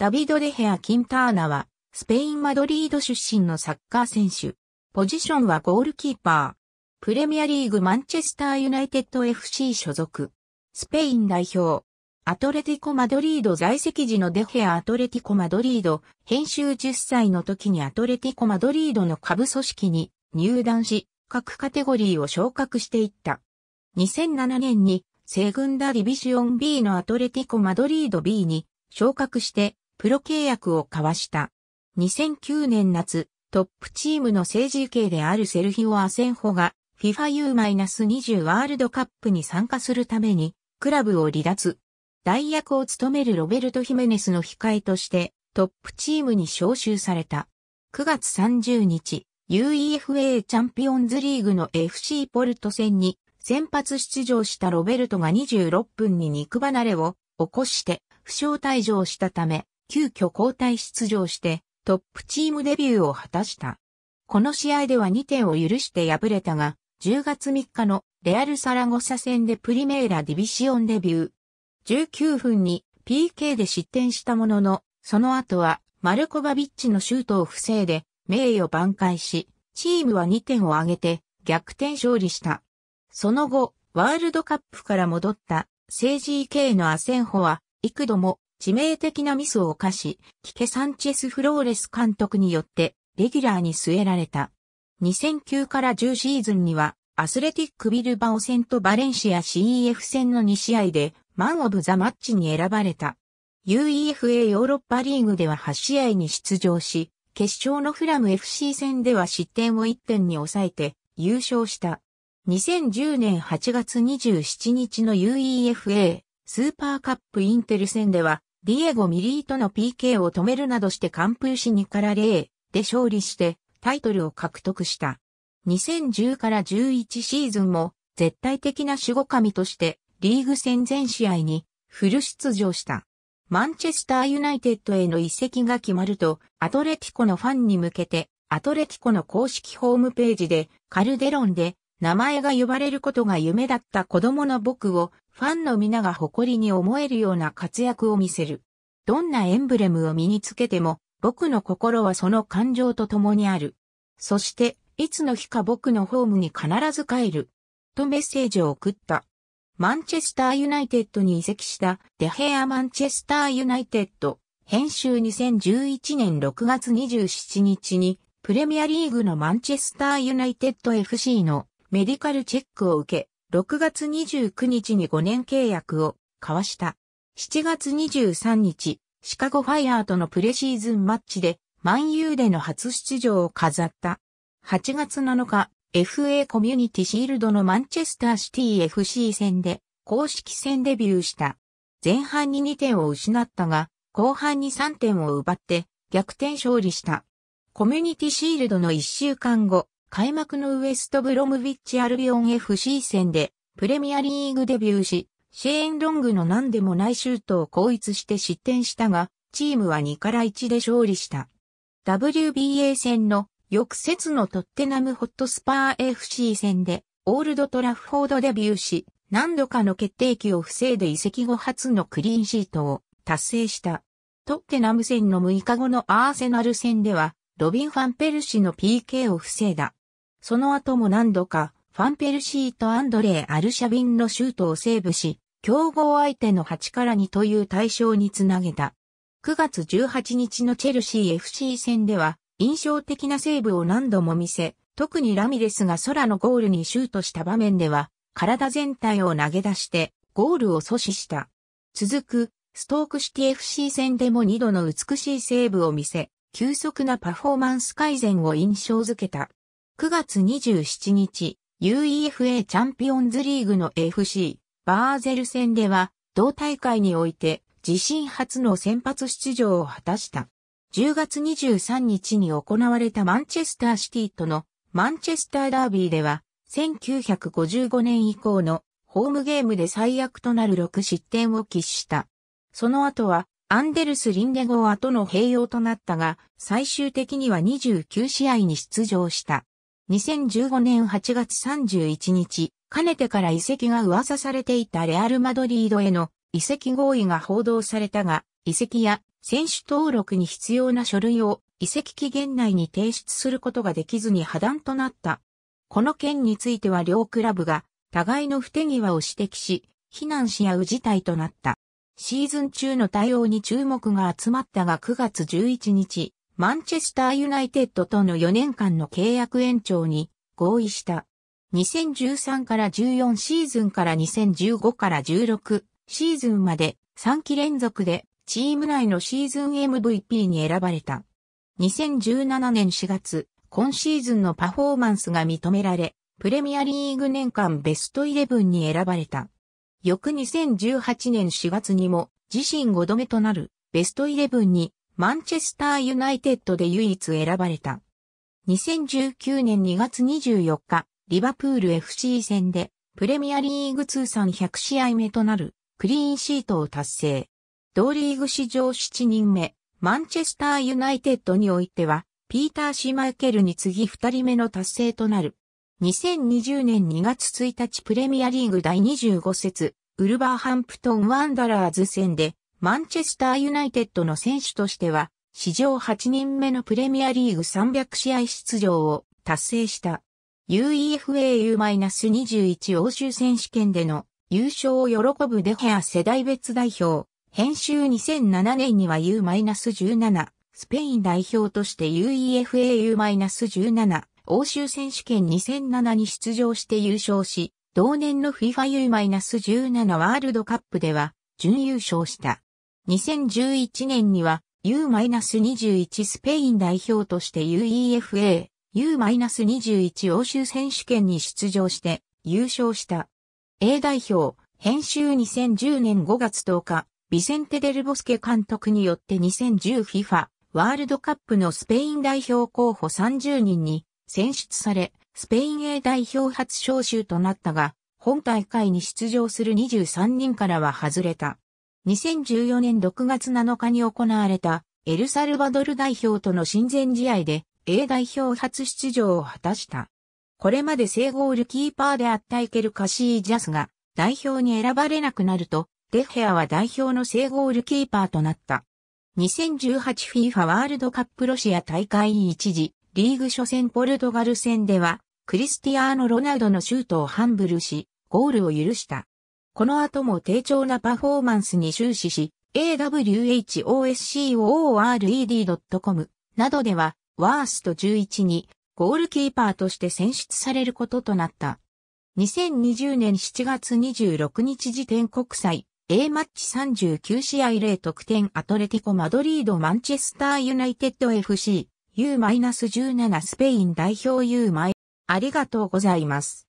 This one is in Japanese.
ダビド・デヘア・キンターナは、スペイン・マドリード出身のサッカー選手。ポジションはゴールキーパー。プレミアリーグマンチェスターユナイテッド FC 所属。スペイン代表。アトレティコ・マドリード在籍時のデヘア・アトレティコ・マドリード、編集10歳の時にアトレティコ・マドリードの下部組織に入団し、各カテゴリーを昇格していった。2007年に、セグンダ・ディビジオン B のアトレティコ・マドリード B に昇格して、プロ契約を交わした。2009年夏、トップチームの政治系であるセルヒオ・アセンホが FIFAU-20 ワールドカップに参加するためにクラブを離脱。代役を務めるロベルト・ヒメネスの控えとしてトップチームに招集された。9月30日、UEFA チャンピオンズリーグの FC ポルト戦に先発出場したロベルトが26分に肉離れを起こして負傷退場したため急遽交代出場して、トップチームデビューを果たした。この試合では2点を許して敗れたが、10月3日のレアル・サラゴサ戦でプリメーラ・ディビシオンデビュー。19分に PK で失点したものの、その後はマルコバビッチのシュートを防いで名誉挽回し、チームは2点を挙げて逆転勝利した。その後、ワールドカップから戻った政治 k のアセンホは幾度も致命的なミスを犯し、キケ・サンチェス・フローレス監督によって、レギュラーに据えられた。2009から10シーズンには、アスレティック・ビルバオ戦とバレンシア CEF 戦の2試合で、マン・オブ・ザ・マッチに選ばれた。UEFA ヨーロッパリーグでは8試合に出場し、決勝のフラム FC 戦では失点を1点に抑えて、優勝した。2010年8月27日の UEFA スーパーカップインテル戦ではディエゴ・ミリーとの PK を止めるなどして完封し2から0で勝利してタイトルを獲得した。2010から11シーズンも絶対的な守護神としてリーグ戦全試合にフル出場した。マンチェスターユナイテッドへの移籍が決まるとアトレティコのファンに向けてアトレティコの公式ホームページでカルデロンで名前が呼ばれることが夢だった子供の僕をファンの皆が誇りに思えるような活躍を見せる。どんなエンブレムを身につけても、僕の心はその感情と共にある。そして、いつの日か僕のホームに必ず帰る。とメッセージを送った。マンチェスターユナイテッドに移籍したデヘア・マンチェスターユナイテッド編集2011年6月27日にプレミアリーグのマンチェスターユナイテッド FC のメディカルチェックを受け、6月29日に5年契約を交わした。7月23日、シカゴファイアーとのプレシーズンマッチで、万有での初出場を飾った。8月7日、FA コミュニティシールドのマンチェスターシティ FC 戦で、公式戦デビューした。前半に2点を失ったが、後半に3点を奪って、逆転勝利した。コミュニティシールドの1週間後、開幕のウエストブロムウィッチアルビオン FC 戦でプレミアリーグデビューし、シェーン・ロングの何でもないシュートを攻逸して失点したが、チームは2から1で勝利した。WBA 戦の翌節のトッテナムホットスパー FC 戦でオールドトラフフォードデビューし、何度かの決定機を防いで移籍後初のクリーンシートを達成した。トッテナム戦の6日後のアーセナル戦では、ロビン・ファンペルシの PK を防いだ。その後も何度か、ファンペルシーとアンドレー・アルシャビンのシュートをセーブし、競合相手の8から2という対象につなげた。9月18日のチェルシー FC 戦では、印象的なセーブを何度も見せ、特にラミレスが空のゴールにシュートした場面では、体全体を投げ出して、ゴールを阻止した。続く、ストークシティ FC 戦でも2度の美しいセーブを見せ、急速なパフォーマンス改善を印象づけた。9月27日、UEFA チャンピオンズリーグの FC、バーゼル戦では、同大会において、自身初の先発出場を果たした。10月23日に行われたマンチェスターシティとのマンチェスターダービーでは、1955年以降のホームゲームで最悪となる6失点を喫した。その後は、アンデルス・リンデゴアとの併用となったが、最終的には29試合に出場した。2015年8月31日、かねてから移籍が噂されていたレアル・マドリードへの移籍合意が報道されたが、移籍や選手登録に必要な書類を移籍期限内に提出することができずに破談となった。この件については両クラブが互いの不手際を指摘し、非難し合う事態となった。シーズン中の対応に注目が集まったが9月11日、マンチェスターユナイテッドとの4年間の契約延長に合意した。2013から14シーズンから2015から16シーズンまで3期連続でチーム内のシーズン MVP に選ばれた。2017年4月、今シーズンのパフォーマンスが認められ、プレミアリーグ年間ベスト11に選ばれた。翌2018年4月にも自身5度目となるベスト11にマンチェスターユナイテッドで唯一選ばれた。2019年2月24日、リバプール FC 戦で、プレミアリーグ通算100試合目となる、クリーンシートを達成。同リーグ史上7人目、マンチェスターユナイテッドにおいては、ピーター・シマイケルに次2人目の達成となる。2020年2月1日プレミアリーグ第25節、ウルバーハンプトン・ワンダラーズ戦で、マンチェスターユナイテッドの選手としては、史上8人目のプレミアリーグ300試合出場を達成した。UEFAU-21 欧州選手権での優勝を喜ぶデヘア世代別代表。編集2007年には U-17 スペイン代表として UEFAU-17 欧州選手権2007に出場して優勝し、同年の FIFA U-17 ワールドカップでは準優勝した。2011年には U-21 スペイン代表として UEFA、U-21 欧州選手権に出場して優勝した。A 代表、編集2010年5月10日、ビセンテ・デルボスケ監督によって 2010FIFA ワールドカップのスペイン代表候補30人に選出され、スペイン A 代表初招集となったが、本大会に出場する23人からは外れた。2014年6月7日に行われたエルサルバドル代表との親善試合で A 代表初出場を果たした。これまで正ゴールキーパーであったイケル・カシージャスが代表に選ばれなくなると、デヘアは代表の正ゴールキーパーとなった。2018FIFA ワールドカップロシア大会一時、リーグ初戦ポルトガル戦では、クリスティアーノ・ロナウドのシュートをハンブルし、ゴールを許した。この後も低調なパフォーマンスに終始し、awhoscored.com などでは、ワースト11にゴールキーパーとして選出されることとなった。2020年7月26日時点国際 A マッチ39試合0得点アトレティコ・マドリード・マンチェスター・ユナイテッド FC U-17 スペイン代表 U- ありがとうございます。